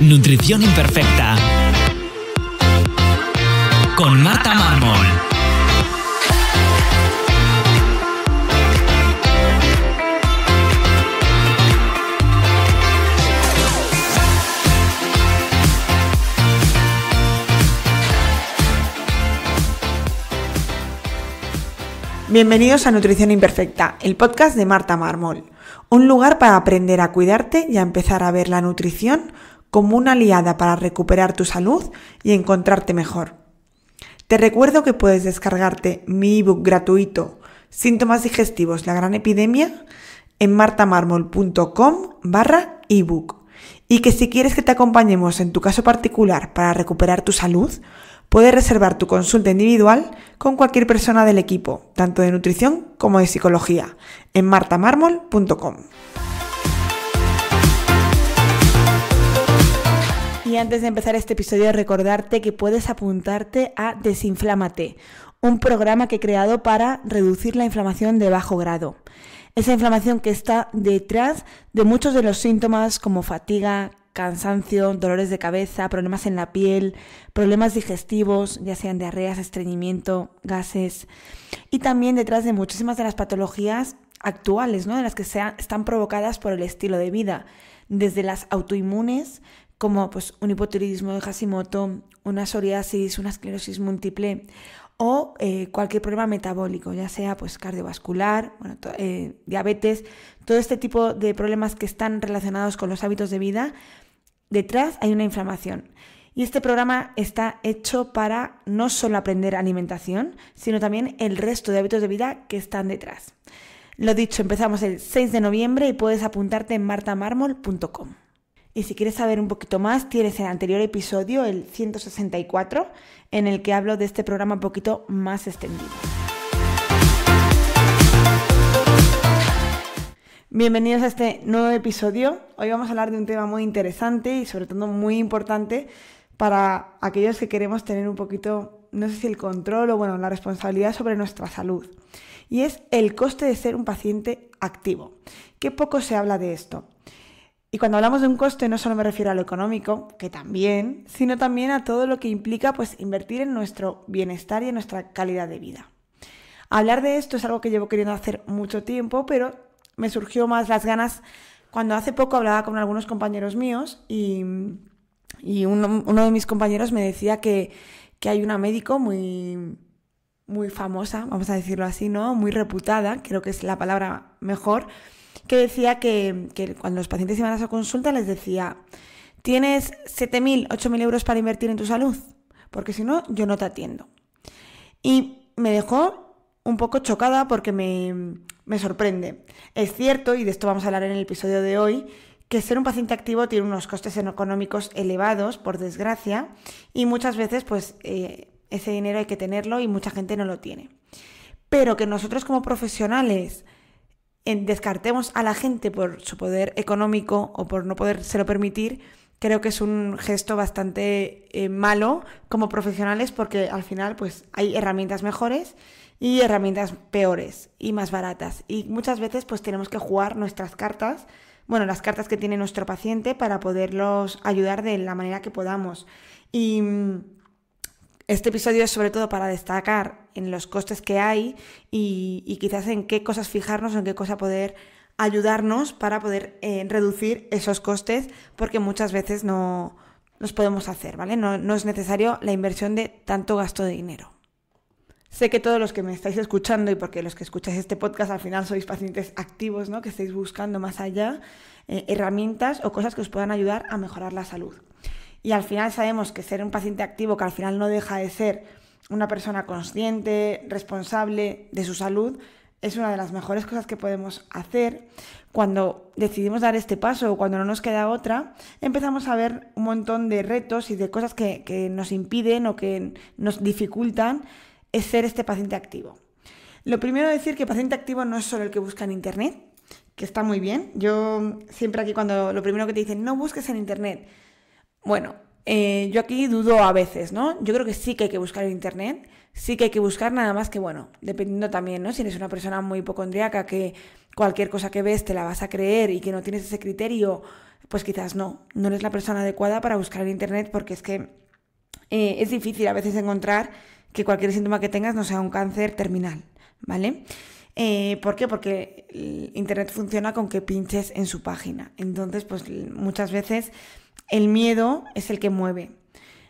Nutrición Imperfecta. Con Marta Mármol. Bienvenidos a Nutrición Imperfecta, el podcast de Marta Mármol, un lugar para aprender a cuidarte y a empezar a ver la nutrición como una aliada para recuperar tu salud y encontrarte mejor. Te recuerdo que puedes descargarte mi ebook gratuito Síntomas digestivos, la gran epidemia en martamarmol.com barra ebook. Y que si quieres que te acompañemos en tu caso particular para recuperar tu salud, puedes reservar tu consulta individual con cualquier persona del equipo, tanto de nutrición como de psicología, en martamarmol.com. Y antes de empezar este episodio, recordarte que puedes apuntarte a Desinflámate, un programa que he creado para reducir la inflamación de bajo grado. Esa inflamación que está detrás de muchos de los síntomas como fatiga, cansancio, dolores de cabeza, problemas en la piel, problemas digestivos, ya sean diarreas, estreñimiento, gases, y también detrás de muchísimas de las patologías actuales, ¿no? de las que están provocadas por el estilo de vida, desde las autoinmunes como pues, un hipotiroidismo de Hashimoto, una psoriasis, una esclerosis múltiple o eh, cualquier problema metabólico, ya sea pues, cardiovascular, eh, diabetes, todo este tipo de problemas que están relacionados con los hábitos de vida, detrás hay una inflamación. Y este programa está hecho para no solo aprender alimentación, sino también el resto de hábitos de vida que están detrás. Lo dicho, empezamos el 6 de noviembre y puedes apuntarte en martamármol.com. Y si quieres saber un poquito más, tienes el anterior episodio, el 164, en el que hablo de este programa un poquito más extendido. Bienvenidos a este nuevo episodio. Hoy vamos a hablar de un tema muy interesante y sobre todo muy importante para aquellos que queremos tener un poquito, no sé si el control o bueno, la responsabilidad sobre nuestra salud. Y es el coste de ser un paciente activo. Qué poco se habla de esto. Y cuando hablamos de un coste no solo me refiero a lo económico, que también, sino también a todo lo que implica pues invertir en nuestro bienestar y en nuestra calidad de vida. Hablar de esto es algo que llevo queriendo hacer mucho tiempo, pero me surgió más las ganas cuando hace poco hablaba con algunos compañeros míos y, uno, de mis compañeros me decía que, que hay una médico muy muy famosa, vamos a decirlo así, ¿no? Muy reputada, creo que es la palabra mejor, que decía que, cuando los pacientes iban a su consulta les decía, tienes 7.000, 8.000 euros para invertir en tu salud, porque si no, yo no te atiendo. Y me dejó un poco chocada porque me, sorprende. Es cierto, y de esto vamos a hablar en el episodio de hoy, que ser un paciente activo tiene unos costes económicos elevados, por desgracia, y muchas veces pues eh, ese dinero hay que tenerlo y mucha gente no lo tiene. Pero que nosotros como profesionales descartemos a la gente por su poder económico o por no lo permitir, creo que es un gesto bastante eh, malo como profesionales porque al final pues hay herramientas mejores y herramientas peores y más baratas y muchas veces pues tenemos que jugar nuestras cartas, bueno, las cartas que tiene nuestro paciente para poderlos ayudar de la manera que podamos y mm, este episodio es sobre todo para destacar en los costes que hay y, quizás en qué cosas fijarnos, en qué cosa poder ayudarnos para poder eh, reducir esos costes, porque muchas veces no los podemos hacer, ¿vale? No, es necesario la inversión de tanto gasto de dinero. Sé que todos los que me estáis escuchando y porque los que escucháis este podcast al final sois pacientes activos, ¿no? Que estáis buscando más allá eh, herramientas o cosas que os puedan ayudar a mejorar la salud. Y al final sabemos que ser un paciente activo, que al final no deja de ser una persona consciente, responsable de su salud, es una de las mejores cosas que podemos hacer. Cuando decidimos dar este paso o cuando no nos queda otra, empezamos a ver un montón de retos y de cosas que, nos impiden o que nos dificultan es ser este paciente activo. Lo primero decir que paciente activo no es solo el que busca en Internet, que está muy bien. Yo siempre aquí cuando lo primero que te dicen, no busques en Internet, bueno, eh, yo aquí dudo a veces, ¿no? Yo creo que sí que hay que buscar en internet, sí que hay que buscar nada más que, bueno, dependiendo también, ¿no? Si eres una persona muy hipocondríaca que cualquier cosa que ves te la vas a creer y que no tienes ese criterio, pues quizás no, no eres la persona adecuada para buscar en internet porque es que eh, es difícil a veces encontrar que cualquier síntoma que tengas no sea un cáncer terminal, ¿vale? Eh, ¿Por qué? Porque Internet funciona con que pinches en su página. Entonces, pues muchas veces el miedo es el que mueve.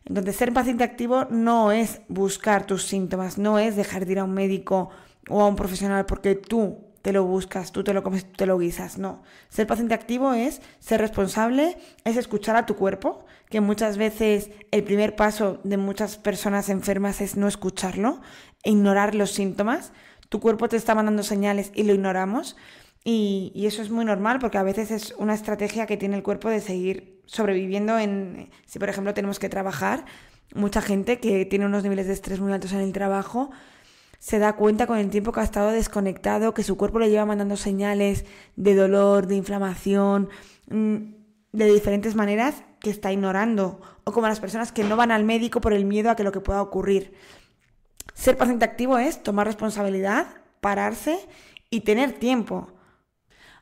Entonces, ser paciente activo no es buscar tus síntomas, no es dejar de ir a un médico o a un profesional porque tú te lo buscas, tú te lo comes, tú te lo guisas. No. Ser paciente activo es ser responsable, es escuchar a tu cuerpo, que muchas veces el primer paso de muchas personas enfermas es no escucharlo, e ignorar los síntomas. Tu cuerpo te está mandando señales y lo ignoramos. y eso es muy normal porque a veces es una estrategia que tiene el cuerpo de seguir sobreviviendo en, si por ejemplo tenemos que trabajar, mucha gente que tiene unos niveles de estrés muy altos en el trabajo, se da cuenta con el tiempo que ha estado desconectado, que su cuerpo le lleva mandando señales de dolor, de inflamación, mm, de diferentes maneras que está ignorando. O como las personas que no van al médico por el miedo a que lo que pueda ocurrir. Ser paciente activo es tomar responsabilidad, pararse y tener tiempo.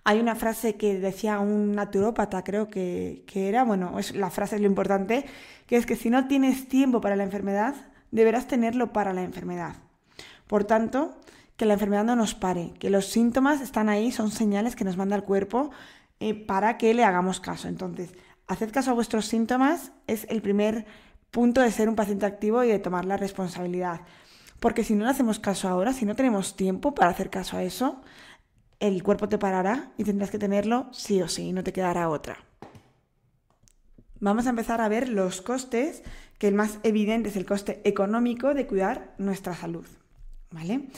Hay una frase que decía un naturópata, creo que, que era, bueno, la frase es lo importante, que es que si no tienes tiempo para la enfermedad, deberás tenerlo para la enfermedad. Por tanto, que la enfermedad no nos pare, que los síntomas están ahí, son señales que nos manda el cuerpo eh, para que le hagamos caso. Entonces, haced caso a vuestros síntomas, es el primer punto de ser un paciente activo y de tomar la responsabilidad. Porque si no le hacemos caso ahora, si no tenemos tiempo para hacer caso a eso, el cuerpo te parará y tendrás que tenerlo sí o sí, no te quedará otra. Vamos a empezar a ver los costes, que el más evidente es el coste económico de cuidar nuestra salud. ¿vale?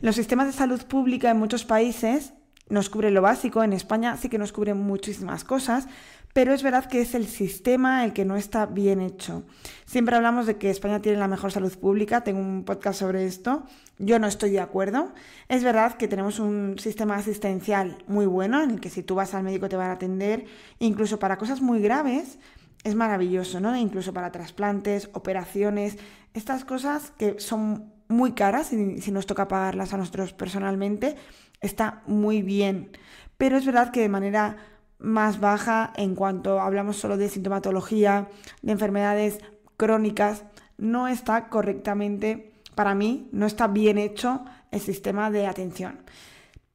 Los sistemas de salud pública en muchos países nos cubren lo básico, en España sí que nos cubren muchísimas cosas, pero es verdad que es el sistema el que no está bien hecho. Siempre hablamos de que España tiene la mejor salud pública, tengo un podcast sobre esto, yo no estoy de acuerdo. Es verdad que tenemos un sistema asistencial muy bueno, en el que si tú vas al médico te van a atender, incluso para cosas muy graves, es maravilloso, ¿no? Incluso para trasplantes, operaciones, estas cosas que son muy caras y si nos toca pagarlas a nosotros personalmente, está muy bien. Pero es verdad que de manera más baja en cuanto hablamos solo de sintomatología, de enfermedades crónicas, no está correctamente, para mí, no está bien hecho el sistema de atención.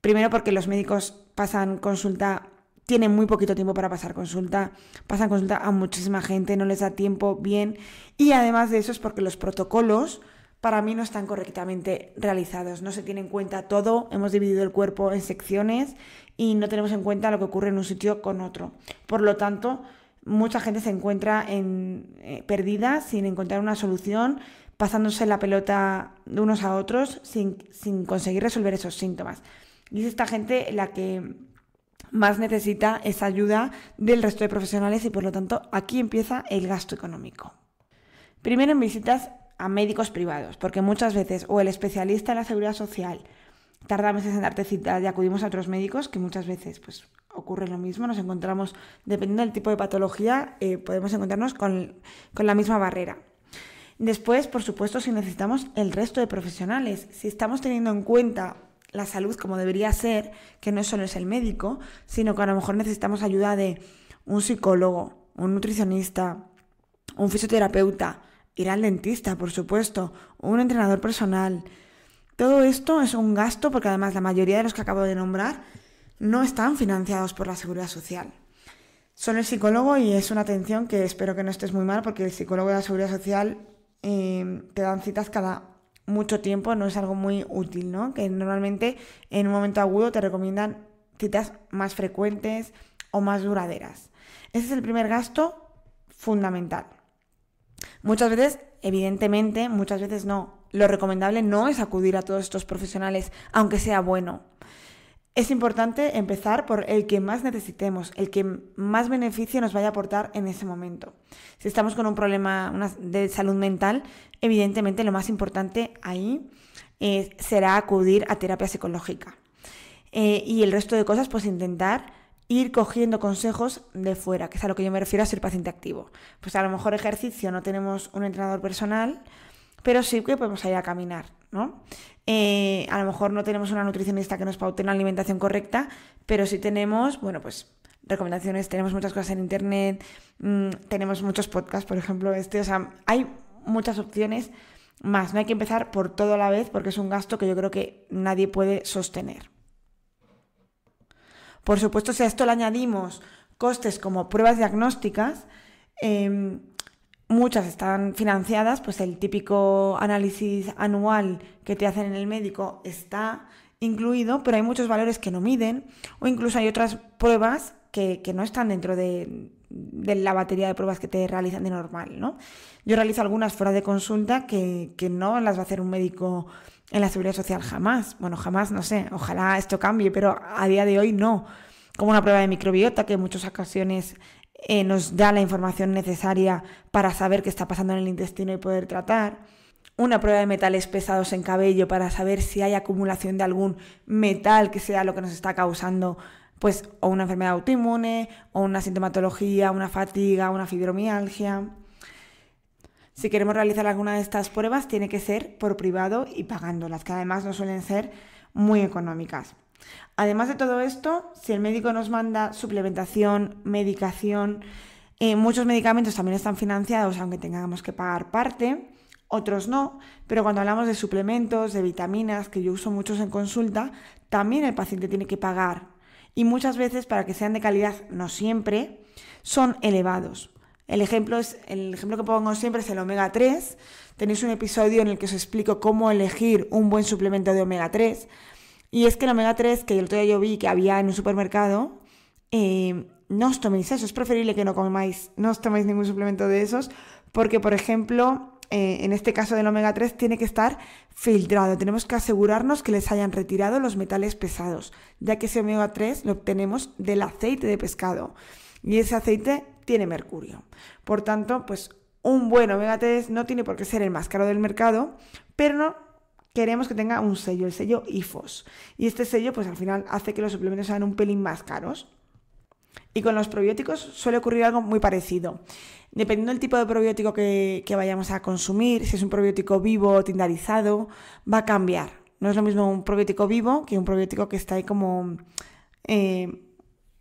Primero porque los médicos pasan consulta, tienen muy poquito tiempo para pasar consulta, pasan consulta a muchísima gente, no les da tiempo bien y además de eso es porque los protocolos para mí no están correctamente realizados. No se tiene en cuenta todo, hemos dividido el cuerpo en secciones y no tenemos en cuenta lo que ocurre en un sitio con otro. Por lo tanto, mucha gente se encuentra en, eh, perdida sin encontrar una solución, pasándose la pelota de unos a otros sin, sin conseguir resolver esos síntomas. Y es esta gente la que más necesita esa ayuda del resto de profesionales y por lo tanto aquí empieza el gasto económico. Primero en visitas a médicos privados, porque muchas veces o el especialista en la seguridad social tarda meses en darte cita y acudimos a otros médicos, que muchas veces pues, ocurre lo mismo, nos encontramos, dependiendo del tipo de patología, eh, podemos encontrarnos con, con la misma barrera. Después, por supuesto, si necesitamos el resto de profesionales, si estamos teniendo en cuenta la salud como debería ser, que no solo es el médico, sino que a lo mejor necesitamos ayuda de un psicólogo, un nutricionista, un fisioterapeuta, ir al dentista, por supuesto, un entrenador personal. Todo esto es un gasto porque además la mayoría de los que acabo de nombrar no están financiados por la seguridad social. Son el psicólogo y es una atención que espero que no estés muy mal porque el psicólogo de la seguridad social em, te dan citas cada mucho tiempo, no es algo muy útil, ¿no? Que normalmente en un momento agudo te recomiendan citas más frecuentes o más duraderas. Ese es el primer gasto fundamental. Muchas veces, evidentemente, muchas veces no. Lo recomendable no es acudir a todos estos profesionales, aunque sea bueno. Es importante empezar por el que más necesitemos, el que más beneficio nos vaya a aportar en ese momento. Si estamos con un problema de salud mental, evidentemente lo más importante ahí eh, será acudir a terapia psicológica. Eh, y el resto de cosas, pues intentar ir cogiendo consejos de fuera, que es a lo que yo me refiero a ser paciente activo. Pues a lo mejor ejercicio no tenemos un entrenador personal, pero sí que podemos ir a caminar, ¿no? Eh, a lo mejor no tenemos una nutricionista que nos paute la alimentación correcta, pero sí tenemos, bueno, pues recomendaciones, tenemos muchas cosas en internet, mm, tenemos muchos podcasts, por ejemplo, este, o sea, hay muchas opciones más, no hay que empezar por todo a la vez porque es un gasto que yo creo que nadie puede sostener. Por supuesto, si a esto le añadimos costes como pruebas diagnósticas, em, muchas están financiadas, pues el típico análisis anual que te hacen en el médico está incluido, pero hay muchos valores que no miden o incluso hay otras pruebas que, no están dentro de, la batería de pruebas que te realizan de normal, ¿no? Yo realizo algunas fuera de consulta que, que no las va a hacer un médico en la seguridad social jamás. Bueno, jamás, no sé, ojalá esto cambie, pero a día de hoy no. Como una prueba de microbiota que en muchas ocasiones eh, nos da la información necesaria para saber qué está pasando en el intestino y poder tratar. Una prueba de metales pesados en cabello para saber si hay acumulación de algún metal que sea lo que nos está causando pues o una enfermedad autoinmune o una sintomatología, una fatiga, una fibromialgia. Si queremos realizar alguna de estas pruebas, tiene que ser por privado y pagándolas, que además no suelen ser muy económicas. Además de todo esto, si el médico nos manda suplementación, medicación, eh, muchos medicamentos también están financiados, aunque tengamos que pagar parte, otros no, pero cuando hablamos de suplementos, de vitaminas, que yo uso muchos en consulta, también el paciente tiene que pagar. Y muchas veces, para que sean de calidad, no siempre, son elevados. El ejemplo, es, el ejemplo que pongo siempre es el omega 3. Tenéis un episodio en el que os explico cómo elegir un buen suplemento de omega 3. Y es que el omega 3 que el otro día yo vi que había en un supermercado, eh, no os toméis eso. Es preferible que no comáis, no os toméis ningún suplemento de esos, porque, por ejemplo, eh, en este caso del omega 3 tiene que estar filtrado. Tenemos que asegurarnos que les hayan retirado los metales pesados, ya que ese omega 3 lo obtenemos del aceite de pescado. Y ese aceite tiene mercurio. Por tanto, pues un buen omega 3 no tiene por qué ser el más caro del mercado, pero no queremos que tenga un sello, el sello IFOS. Y este sello, pues al final hace que los suplementos sean un pelín más caros. Y con los probióticos suele ocurrir algo muy parecido. Dependiendo del tipo de probiótico que, vayamos a consumir, si es un probiótico vivo, o tindarizado, va a cambiar. No es lo mismo un probiótico vivo que un probiótico que está ahí como eh,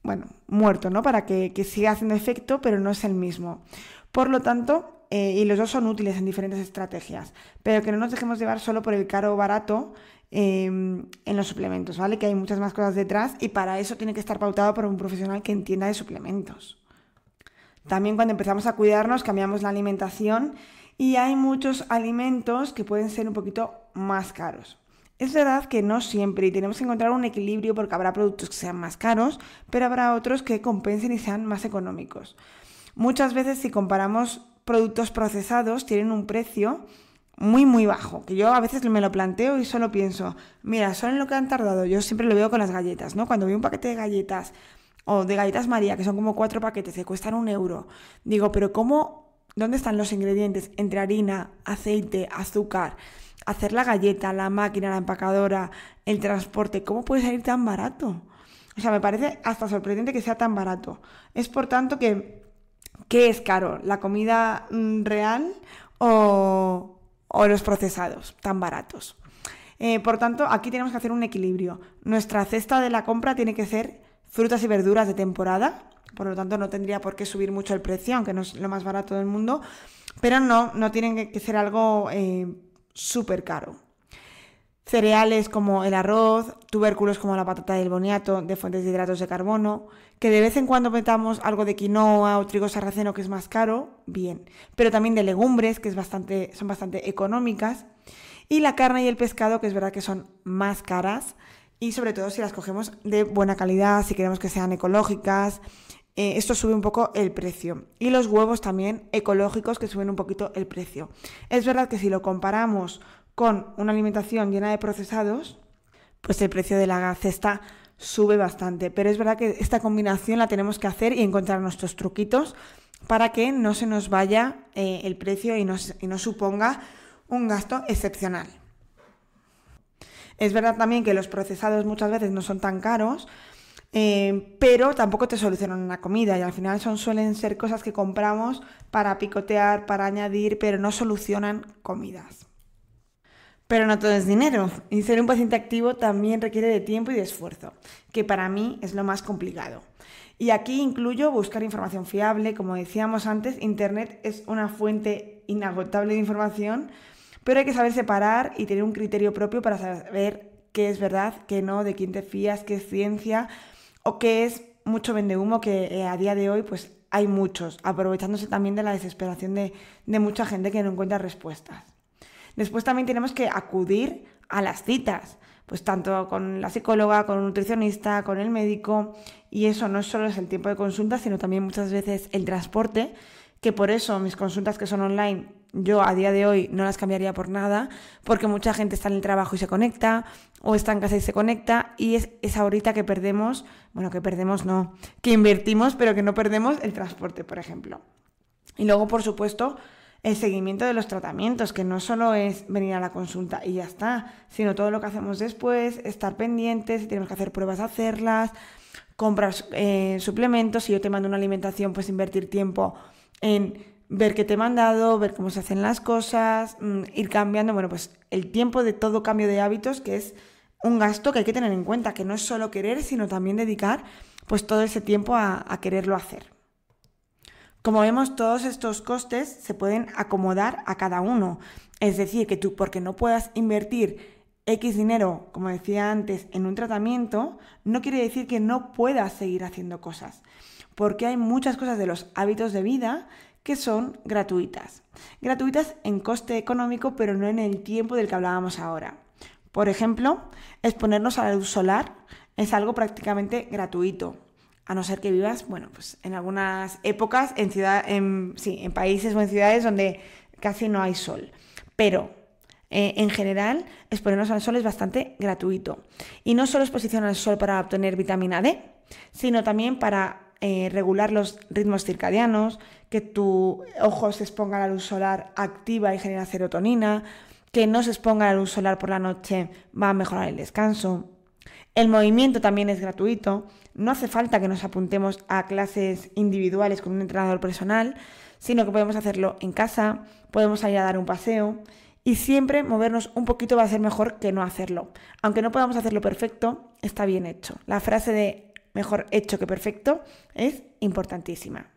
bueno, muerto, ¿no? Para que, siga haciendo efecto, pero no es el mismo. Por lo tanto, eh, y los dos son útiles en diferentes estrategias, pero que no nos dejemos llevar solo por el caro o barato em, en los suplementos, ¿vale? Que hay muchas más cosas detrás y para eso tiene que estar pautado por un profesional que entienda de suplementos. También cuando empezamos a cuidarnos cambiamos la alimentación y hay muchos alimentos que pueden ser un poquito más caros. Es verdad que no siempre y tenemos que encontrar un equilibrio porque habrá productos que sean más caros, pero habrá otros que compensen y sean más económicos. Muchas veces si comparamos productos procesados tienen un precio muy muy bajo, que yo a veces me lo planteo y solo pienso, mira, son en lo que han tardado, yo siempre lo veo con las galletas, ¿no? Cuando veo un paquete de galletas o de galletas María, que son como cuatro paquetes que cuestan un euro, digo, pero ¿cómo dónde están los ingredientes entre harina, aceite, azúcar, hacer la galleta, la máquina, la empacadora, el transporte, ¿cómo puede salir tan barato? O sea, me parece hasta sorprendente que sea tan barato. Es por tanto que, ¿qué es caro? ¿La comida mm, real o, los procesados tan baratos? Eh, por tanto, aquí tenemos que hacer un equilibrio. Nuestra cesta de la compra tiene que ser frutas y verduras de temporada, por lo tanto no tendría por qué subir mucho el precio, aunque no es lo más barato del mundo, pero no, no tienen que ser algo eh, súper caro. Cereales como el arroz, tubérculos como la patata del boniato, de fuentes de hidratos de carbono, que de vez en cuando metamos algo de quinoa o trigo sarraceno que es más caro, bien, pero también de legumbres que es bastante, son bastante económicas, y la carne y el pescado que es verdad que son más caras, y sobre todo si las cogemos de buena calidad, si queremos que sean ecológicas, eh, esto sube un poco el precio. Y los huevos también ecológicos que suben un poquito el precio. Es verdad que si lo comparamos con una alimentación llena de procesados, pues el precio de la cesta sube bastante. Pero es verdad que esta combinación la tenemos que hacer y encontrar nuestros truquitos para que no se nos vaya eh, el precio y no suponga un gasto excepcional. Es verdad también que los procesados muchas veces no son tan caros, Em, pero tampoco te solucionan una comida y al final son, suelen ser cosas que compramos para picotear, para añadir, pero no solucionan comidas. Pero no todo es dinero y ser un paciente activo también requiere de tiempo y de esfuerzo, que para mí es lo más complicado. Y aquí incluyo buscar información fiable, como decíamos antes, Internet es una fuente inagotable de información, pero hay que saber separar y tener un criterio propio para saber qué es verdad, qué no, de quién te fías, qué es ciencia, o que es mucho humo que eh, a día de hoy pues hay muchos, aprovechándose también de la desesperación de, mucha gente que no encuentra respuestas. Después también tenemos que acudir a las citas, pues tanto con la psicóloga, con un nutricionista, con el médico, y eso no solo es el tiempo de consulta, sino también muchas veces el transporte, que por eso mis consultas que son online yo a día de hoy no las cambiaría por nada, porque mucha gente está en el trabajo y se conecta, o está en casa y se conecta, y es esa horita que perdemos, bueno, que perdemos no, que invertimos, pero que no perdemos el transporte, por ejemplo. Y luego, por supuesto, el seguimiento de los tratamientos, que no solo es venir a la consulta y ya está, sino todo lo que hacemos después, estar pendientes, si tenemos que hacer pruebas, hacerlas, comprar eh, suplementos, si yo te mando una alimentación, pues invertir tiempo en ver qué te he mandado, ver cómo se hacen las cosas, mm, ir cambiando, bueno, pues el tiempo de todo cambio de hábitos, que es un gasto que hay que tener en cuenta, que no es solo querer, sino también dedicar pues todo ese tiempo a, a quererlo hacer. Como vemos, todos estos costes se pueden acomodar a cada uno. Es decir, que tú, porque no puedas invertir X dinero, como decía antes, en un tratamiento, no quiere decir que no puedas seguir haciendo cosas. Porque hay muchas cosas de los hábitos de vida que son gratuitas. Gratuitas en coste económico, pero no en el tiempo del que hablábamos ahora. Por ejemplo, exponernos a la luz solar es algo prácticamente gratuito. A no ser que vivas, bueno, pues en algunas épocas, en ciudad, en, sí, en países o en ciudades donde casi no hay sol. Pero eh, en general, exponernos al sol es bastante gratuito. Y no solo exposición al sol para obtener vitamina D, sino también para eh, regular los ritmos circadianos, que tu ojo se exponga a la luz solar activa y genera serotonina, que no se exponga a la luz solar por la noche va a mejorar el descanso. El movimiento también es gratuito, no hace falta que nos apuntemos a clases individuales con un entrenador personal, sino que podemos hacerlo en casa, podemos ir a dar un paseo y siempre movernos un poquito va a ser mejor que no hacerlo. Aunque no podamos hacerlo perfecto, está bien hecho. La frase de mejor hecho que perfecto, es importantísima.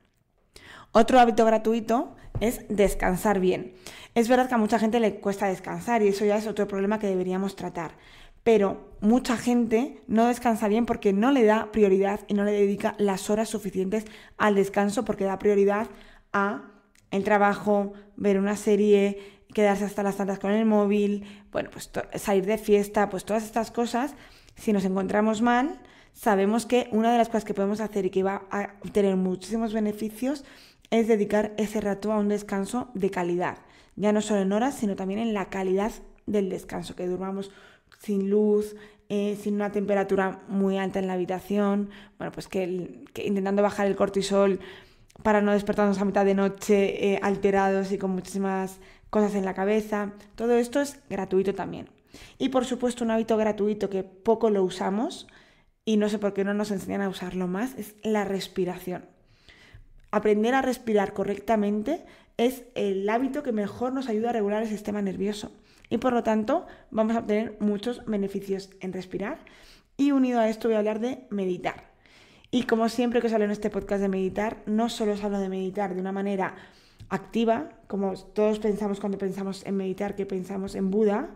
Otro hábito gratuito es descansar bien. Es verdad que a mucha gente le cuesta descansar y eso ya es otro problema que deberíamos tratar. Pero mucha gente no descansa bien porque no le da prioridad y no le dedica las horas suficientes al descanso porque da prioridad a el trabajo, ver una serie, quedarse hasta las tantas con el móvil, bueno, pues salir de fiesta, pues todas estas cosas, si nos encontramos mal, sabemos que una de las cosas que podemos hacer y que va a tener muchísimos beneficios es dedicar ese rato a un descanso de calidad, ya no solo en horas, sino también en la calidad del descanso, que durmamos sin luz, eh, sin una temperatura muy alta en la habitación, bueno, pues que, intentando bajar el cortisol para no despertarnos a mitad de noche eh, alterados y con muchísimas cosas en la cabeza. Todo esto es gratuito también. Y por supuesto un hábito gratuito que poco lo usamos, y no sé por qué no nos enseñan a usarlo más, es la respiración. Aprender a respirar correctamente es el hábito que mejor nos ayuda a regular el sistema nervioso y por lo tanto vamos a obtener muchos beneficios en respirar y unido a esto voy a hablar de meditar. Y como siempre que os hablo en este podcast de meditar, no solo os hablo de meditar de una manera activa, como todos pensamos cuando pensamos en meditar, que pensamos en Buda,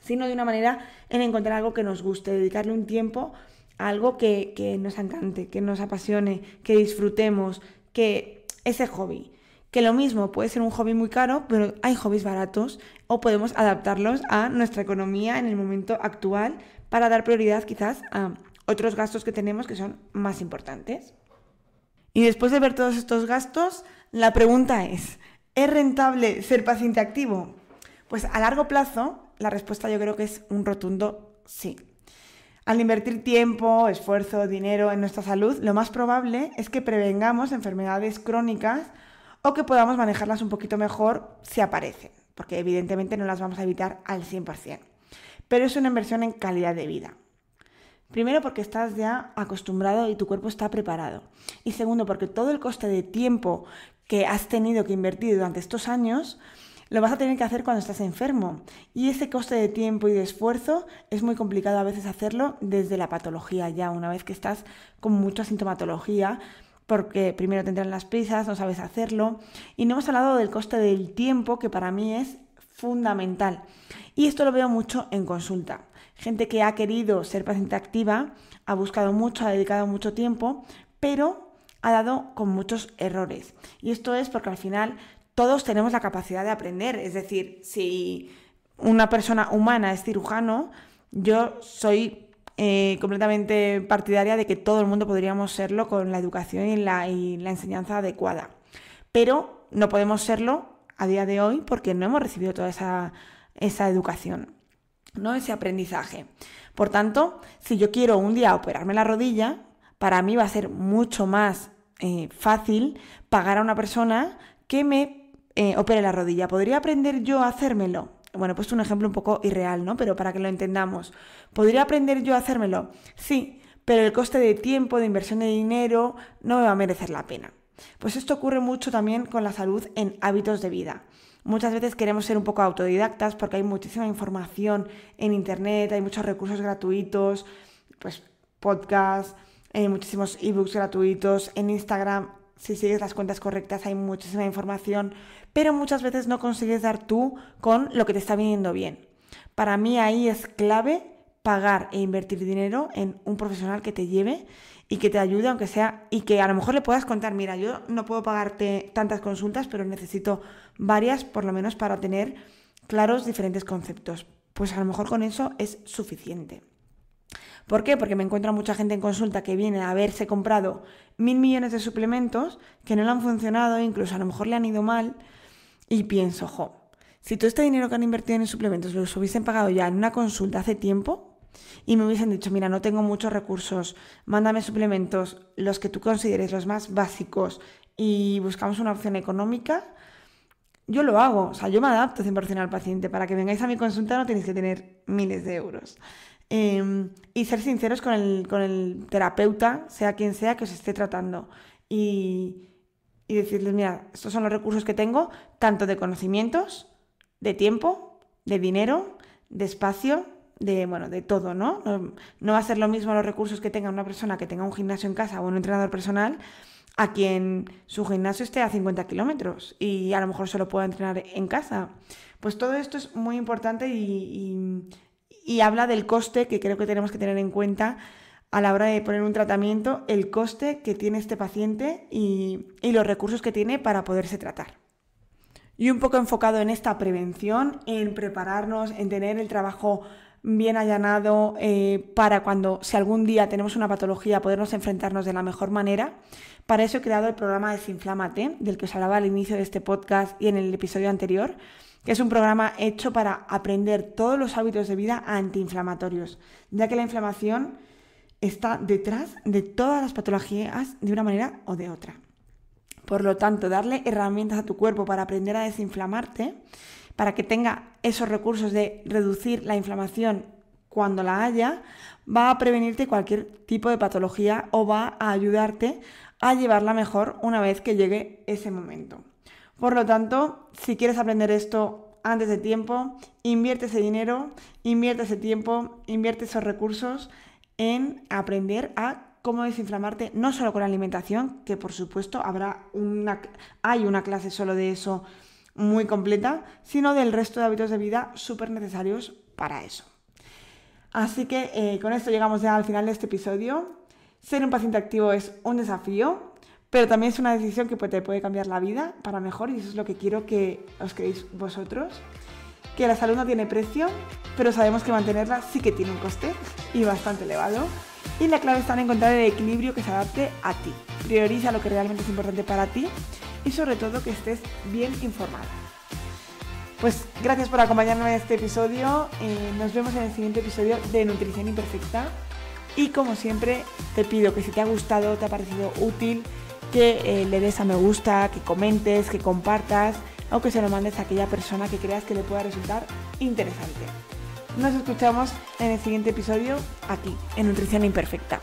sino de una manera en encontrar algo que nos guste, dedicarle un tiempo algo que, nos encante, que nos apasione, que disfrutemos, que ese hobby. Que lo mismo puede ser un hobby muy caro, pero hay hobbies baratos o podemos adaptarlos a nuestra economía en el momento actual para dar prioridad quizás a otros gastos que tenemos que son más importantes. Y después de ver todos estos gastos, la pregunta es, ¿es rentable ser paciente activo? Pues a largo plazo, la respuesta yo creo que es un rotundo sí. Al invertir tiempo, esfuerzo, dinero en nuestra salud, lo más probable es que prevengamos enfermedades crónicas o que podamos manejarlas un poquito mejor si aparecen, porque evidentemente no las vamos a evitar al 100%. Pero es una inversión en calidad de vida. Primero porque estás ya acostumbrado y tu cuerpo está preparado. Y segundo porque todo el coste de tiempo que has tenido que invertir durante estos años lo vas a tener que hacer cuando estás enfermo y ese coste de tiempo y de esfuerzo es muy complicado a veces hacerlo desde la patología ya, una vez que estás con mucha sintomatología porque primero te entran las prisas, no sabes hacerlo. Y no hemos hablado del coste del tiempo, que para mí es fundamental. Y esto lo veo mucho en consulta. Gente que ha querido ser paciente activa, ha buscado mucho, ha dedicado mucho tiempo, pero ha dado con muchos errores. Y esto es porque al final todos tenemos la capacidad de aprender. Es decir, si una persona humana es cirujano, yo soy eh, completamente partidaria de que todo el mundo podríamos serlo con la educación y la, enseñanza adecuada. Pero no podemos serlo a día de hoy porque no hemos recibido toda esa, educación, no ese aprendizaje. Por tanto, si yo quiero un día operarme la rodilla, para mí va a ser mucho más eh, fácil pagar a una persona que me eh, opere la rodilla. ¿Podría aprender yo a hacérmelo? Bueno, he puesto un ejemplo un poco irreal, ¿no? Pero para que lo entendamos. ¿Podría aprender yo a hacérmelo? Sí, pero el coste de tiempo, de inversión de dinero, no me va a merecer la pena. Pues esto ocurre mucho también con la salud en hábitos de vida. Muchas veces queremos ser un poco autodidactas porque hay muchísima información en Internet, hay muchos recursos gratuitos, pues podcasts, hay eh, muchísimos ebooks gratuitos, en Instagram si sigues las cuentas correctas hay muchísima información, pero muchas veces no consigues dar tú con lo que te está viniendo bien. Para mí ahí es clave pagar e invertir dinero en un profesional que te lleve y que te ayude, aunque sea, y que a lo mejor le puedas contar, mira, yo no puedo pagarte tantas consultas, pero necesito varias por lo menos para tener claros diferentes conceptos. Pues a lo mejor con eso es suficiente. ¿Por qué? Porque me encuentro mucha gente en consulta que viene a haberse comprado mil millones de suplementos que no le han funcionado, incluso a lo mejor le han ido mal, y pienso, jo, si todo este dinero que han invertido en suplementos los hubiesen pagado ya en una consulta hace tiempo y me hubiesen dicho, mira, no tengo muchos recursos, mándame suplementos, los que tú consideres los más básicos y buscamos una opción económica, yo lo hago, o sea, yo me adapto 100% al paciente. Para que vengáis a mi consulta no tenéis que tener miles de euros. Em, y ser sinceros con el, con el, terapeuta, sea quien sea que os esté tratando. Y, y decirles, mira, estos son los recursos que tengo, tanto de conocimientos, de tiempo, de dinero, de espacio, de, bueno, de todo, ¿no? ¿no? va a ser lo mismo los recursos que tenga una persona que tenga un gimnasio en casa o un entrenador personal a quien su gimnasio esté a 50 kilómetros y a lo mejor solo pueda entrenar en casa. Pues todo esto es muy importante y y habla del coste que creo que tenemos que tener en cuenta a la hora de poner un tratamiento, el coste que tiene este paciente y, y los recursos que tiene para poderse tratar. Y un poco enfocado en esta prevención, en prepararnos, en tener el trabajo bien allanado eh, para cuando, si algún día tenemos una patología, podernos enfrentarnos de la mejor manera. Para eso he creado el programa Desinflámate, del que os hablaba al inicio de este podcast y en el episodio anterior, que es un programa hecho para aprender todos los hábitos de vida antiinflamatorios, ya que la inflamación está detrás de todas las patologías de una manera o de otra. Por lo tanto, darle herramientas a tu cuerpo para aprender a desinflamarte para que tenga esos recursos de reducir la inflamación cuando la haya, va a prevenirte cualquier tipo de patología o va a ayudarte a llevarla mejor una vez que llegue ese momento. Por lo tanto, si quieres aprender esto antes de tiempo, invierte ese dinero, invierte ese tiempo, invierte esos recursos en aprender a cómo desinflamarte, no solo con la alimentación, que por supuesto habrá una, hay una clase solo de eso muy completa, sino del resto de hábitos de vida súper necesarios para eso. Así que eh, con esto llegamos ya al final de este episodio. Ser un paciente activo es un desafío, pero también es una decisión que te puede cambiar la vida para mejor y eso es lo que quiero que os creéis vosotros. Que la salud no tiene precio, pero sabemos que mantenerla sí que tiene un coste y bastante elevado. Y la clave está en encontrar el equilibrio que se adapte a ti. Prioriza lo que realmente es importante para ti y sobre todo que estés bien informada. Pues gracias por acompañarme en este episodio. Eh, nos vemos en el siguiente episodio de Nutrición Imperfecta. Y como siempre, te pido que si te ha gustado, te ha parecido útil, que eh, le des a me gusta, que comentes, que compartas o que se lo mandes a aquella persona que creas que le pueda resultar interesante. Nos escuchamos en el siguiente episodio aquí, en Nutrición Imperfecta.